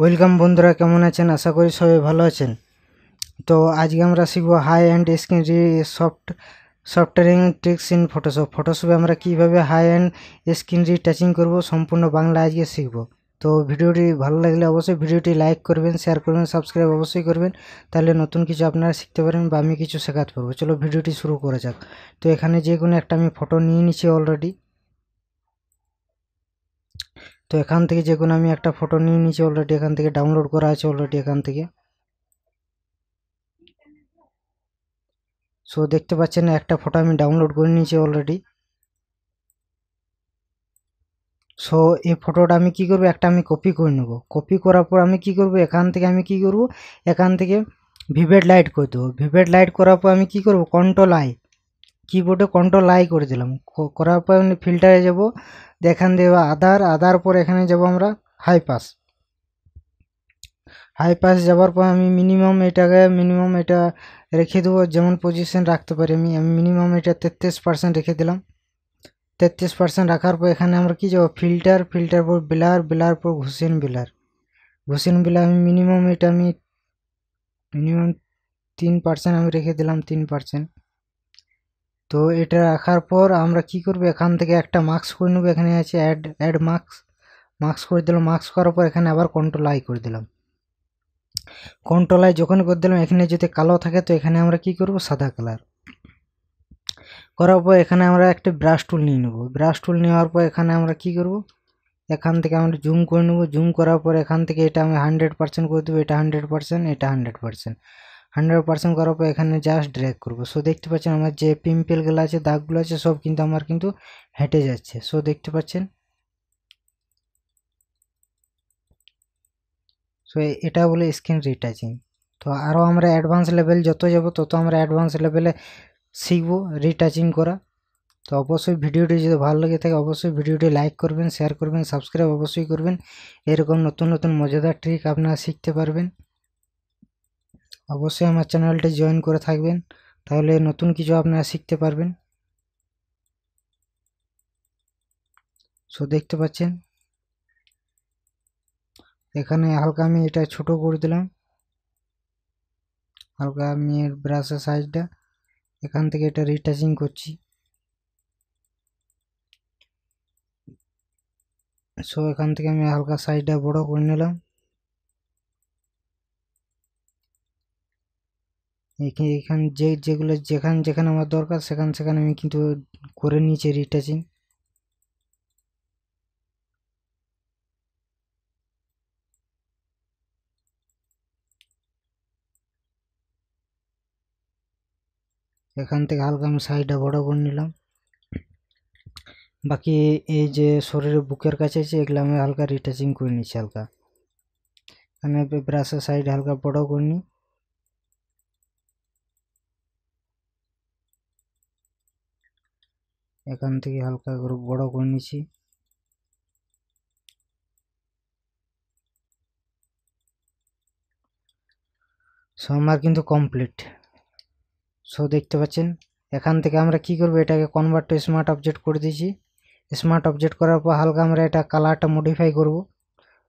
welcome বন্ধুরা কেমন আছেন আশা করি সবাই ভালো আছেন তো আজকে আমরা শিখবো হাই অ্যান্ড স্ক্রিন রি সফট সফটওয়্যারিং ট্রিক্স ইন ফটোশপ ফটোশপে আমরা কীভাবে হাই অ্যান্ড স্ক্রিন রিটাচিং করবো সম্পূর্ণ বাংলা আজকে শিখব তো ভিডিওটি ভালো লাগলে অবশ্যই ভিডিওটি লাইক করবেন শেয়ার করবেন সাবস্ক্রাইব অবশ্যই করবেন তাহলে নতুন কিছু আপনারা শিখতে পারেন বা আমি কিছু শেখাতে পারবো চলো ভিডিওটি শুরু করা যাক তো এখানে যে কোনো একটা আমি ফটো নিয়ে নিচ্ছি অলরেডি তো এখান থেকে যে কোনো আমি একটা ফটো নিয়ে নিয়েছি অলরেডি এখান থেকে ডাউনলোড করা আছে অলরেডি এখান থেকে সো দেখতে পাচ্ছেন একটা ফটো আমি ডাউনলোড করে নিয়েছি অলরেডি সো এই ফটোটা আমি কি করব একটা আমি কপি করে নেব কপি করার পর আমি কি করব এখান থেকে আমি কি করব এখান থেকে ভিভেড লাইট করে দেবো ভিভেড লাইট করার পর আমি কি করব কন্ট্রোল আই কিবোর্ডে কন্ট্রোল আই করে দিলাম করার পর ফিল্টারে যাব দেখান দেব আধার আধার পর এখানে যাব আমরা হাই পাস হাই পাস যাওয়ার পর আমি মিনিমাম এটাকে মিনিমাম এটা রেখে দেবো যেমন পজিশন রাখতে পারি আমি আমি মিনিমাম এটা তেত্রিশ পার্সেন্ট রেখে দিলাম তেত্রিশ পার্সেন্ট রাখার পর এখানে আমরা কি যাবো ফিল্টার ফিল্টার পর বিলার বিলার পর ঘুষিন বিলার ঘুষিন বিলার আমি মিনিমাম এটা আমি মিনিমাম তিন পার্সেন্ট আমি রেখে দিলাম তিন পার্সেন্ট তো এটা রাখার পর আমরা কি করব এখান থেকে একটা মাস্ক করে নেব এখানে আছে অ্যাড অ্যাড মাক্স মাস্ক করে দিলাম মাস্ক করার পর এখানে আবার কন্ট্রোল আই করে দিলাম কন্ট্রোল আই যখন করে দিলাম এখানে যদি কালো থাকে তো এখানে আমরা কি করব সাদা কালার করার পর এখানে আমরা একটা ব্রাশ টুল নিয়ে নেব ব্রাশ টুল নেওয়ার পর এখানে আমরা কি করব এখান থেকে আমরা জুম করে নেব জুম করার পর এখান থেকে এটা আমি হান্ড্রেড পার্সেন্ট করে দেবো এটা হান্ড্রেড পার্সেন্ট এটা হান্ড্রেড পার্সেন্ট হান্ড্রেড পার্সেন্ট করার পর এখানে জাস্ট ড্র্যাগ করবো সো দেখতে পাচ্ছেন আমার যে পিম্পেলগুলো আছে দাগগুলো আছে সব কিন্তু আমার কিন্তু হেঁটে যাচ্ছে সো দেখতে পাচ্ছেন সো এটা বলে স্ক্রিন রিটাচিং তো আরও আমরা অ্যাডভান্স লেভেল যত যাব তত আমরা অ্যাডভান্স লেভেলে শিখবো রিটাচিং করা তো অবশ্যই ভিডিওটি যদি ভালো লেগে থাকে অবশ্যই ভিডিওটি লাইক করবেন শেয়ার করবেন সাবস্ক্রাইব অবশ্যই করবেন এরকম নতুন নতুন মজাদার ট্রিক আপনারা শিখতে পারবেন অবশ্যই আমার চ্যানেলটি জয়েন করে থাকবেন তাহলে নতুন কিছু আপনারা শিখতে পারবেন সো দেখতে পাচ্ছেন এখানে হালকা আমি এটা ছোট করে দিলাম হালকা আমি এর ব্রাশের সাইজটা এখান থেকে এটা রিটাচিং করছি সো এখান থেকে আমি হালকা সাইজটা বড় করে নিলাম এখানে যে যেগুলো যেখানে যেখানে আমার দরকার সেখান সেখানে আমি কিন্তু করে নিয়েছি রিটাচিং এখান থেকে হালকা আমি সাইডটা বড় করে নিলাম বাকি এই যে শরীরের বুকের কাছে আছে এগুলো আমি হালকা রিটাচিং করে নিচ্ছি হালকা এখানে ব্রাশের সাইড হালকা বড় করে নিই এখান থেকে হালকা করে বড় করে নিছি সো আমার কিন্তু কমপ্লিট সো দেখতে পাচ্ছেন এখান থেকে আমরা কি করব এটাকে কনভার্ট টু স্মার্ট অবজেক্ট করে দিয়েছি স্মার্ট অবজেক্ট করার পর হালকা আমরা এটা কালারটা মডিফাই করব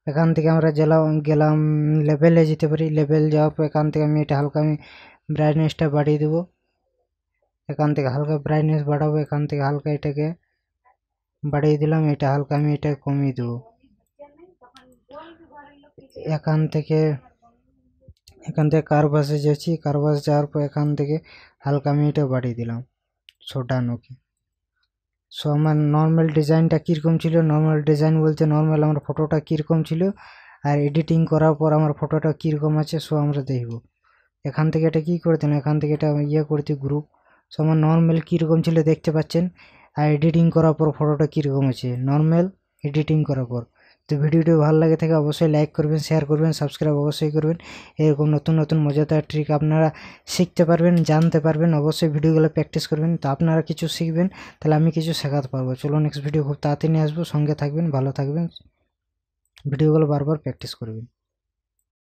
এখান থেকে আমরা গেলাম গেলাম লেভেলে যেতে পারি লেভেল যাওয়ার পর এখান থেকে আমি এটা হালকা আমি ব্রাইটনেসটা বাড়িয়ে দেবো এখান থেকে হালকা ব্রাইটনেস বাড়াবো এখান থেকে হালকা এটাকে বাড়িয়ে দিলাম এটা হালকা আমি এটা কমিয়ে দেবো এখান থেকে এখান থেকে কারবাসে যাচ্ছি কারবাস যাওয়ার পর এখান থেকে হালকা আমি এটা বাড়িয়ে দিলাম ছোটানোকে সো আমার নর্মাল ডিজাইনটা কীরকম ছিল নর্মাল ডিজাইন বলতে নর্মাল আমার ফটোটা কীরকম ছিল আর এডিটিং করার পর আমার ফটোটা কীরকম আছে সো আমরা দেখব এখান থেকে এটা কী করে দিলাম এখান থেকে এটা ইয়ে করতে গ্রুপ সমান নর্মাল কীরকম ছিল দেখতে পাচ্ছেন আর এডিটিং করার পর ফটোটা কীরকম আছে নর্মাল এডিটিং করার পর তো ভিডিওটি ভালো লাগে থাকে অবশ্যই লাইক করবেন শেয়ার করবেন সাবস্ক্রাইব অবশ্যই করবেন এরকম নতুন নতুন মজাদার ট্রিক আপনারা শিখতে পারবেন জানতে পারবেন অবশ্যই ভিডিওগুলো প্র্যাকটিস করবেন তো আপনারা কিছু শিখবেন তাহলে আমি কিছু শেখাতে পারবো চলো নেক্সট ভিডিও খুব তাড়াতাড়ি নিয়ে আসবো সঙ্গে থাকবেন ভালো থাকবেন ভিডিওগুলো বারবার প্র্যাকটিস করবেন